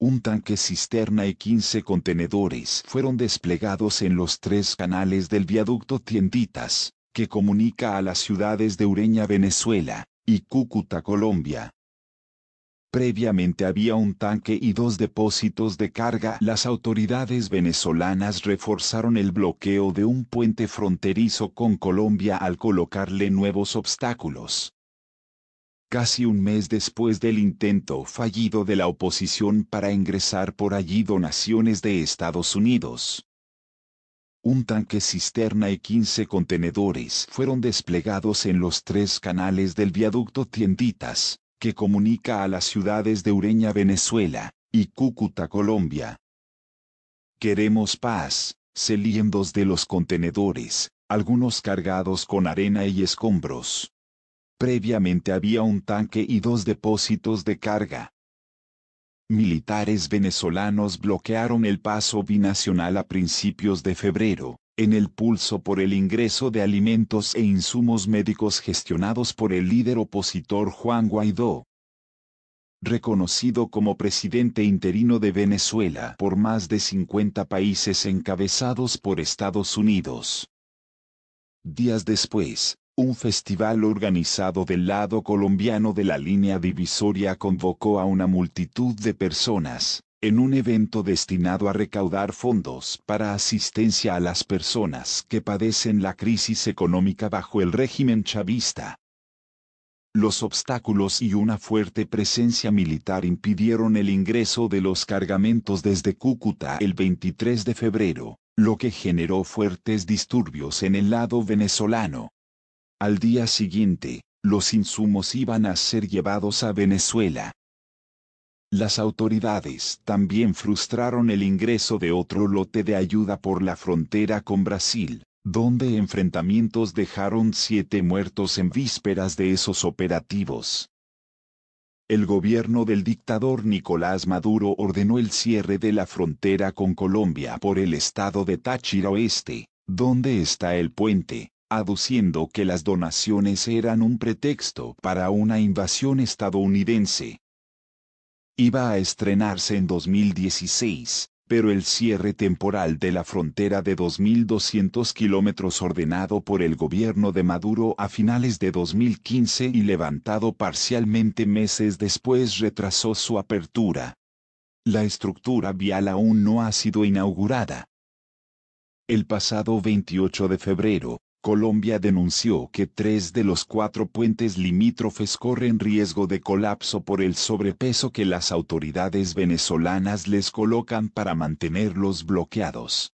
un tanque cisterna y 15 contenedores fueron desplegados en los tres canales del viaducto Tienditas, que comunica a las ciudades de Ureña, Venezuela, y Cúcuta, Colombia. Previamente había un tanque y dos depósitos de carga. Las autoridades venezolanas reforzaron el bloqueo de un puente fronterizo con Colombia al colocarle nuevos obstáculos. Casi un mes después del intento fallido de la oposición para ingresar por allí donaciones de Estados Unidos, un tanque cisterna y 15 contenedores fueron desplegados en los tres canales del viaducto Tienditas, que comunica a las ciudades de Ureña, Venezuela, y Cúcuta, Colombia. Queremos paz, dos de los contenedores, algunos cargados con arena y escombros. Previamente había un tanque y dos depósitos de carga. Militares venezolanos bloquearon el paso binacional a principios de febrero, en el pulso por el ingreso de alimentos e insumos médicos gestionados por el líder opositor Juan Guaidó. Reconocido como presidente interino de Venezuela por más de 50 países encabezados por Estados Unidos. Días después, un festival organizado del lado colombiano de la línea divisoria convocó a una multitud de personas, en un evento destinado a recaudar fondos para asistencia a las personas que padecen la crisis económica bajo el régimen chavista. Los obstáculos y una fuerte presencia militar impidieron el ingreso de los cargamentos desde Cúcuta el 23 de febrero, lo que generó fuertes disturbios en el lado venezolano. Al día siguiente, los insumos iban a ser llevados a Venezuela. Las autoridades también frustraron el ingreso de otro lote de ayuda por la frontera con Brasil, donde enfrentamientos dejaron siete muertos en vísperas de esos operativos. El gobierno del dictador Nicolás Maduro ordenó el cierre de la frontera con Colombia por el estado de Táchira Oeste, donde está el puente, aduciendo que las donaciones eran un pretexto para una invasión estadounidense. Iba a estrenarse en 2016, pero el cierre temporal de la frontera de 2.200 kilómetros ordenado por el gobierno de Maduro a finales de 2015 y levantado parcialmente meses después retrasó su apertura. La estructura vial aún no ha sido inaugurada. El pasado 28 de febrero, Colombia denunció que tres de los cuatro puentes limítrofes corren riesgo de colapso por el sobrepeso que las autoridades venezolanas les colocan para mantenerlos bloqueados.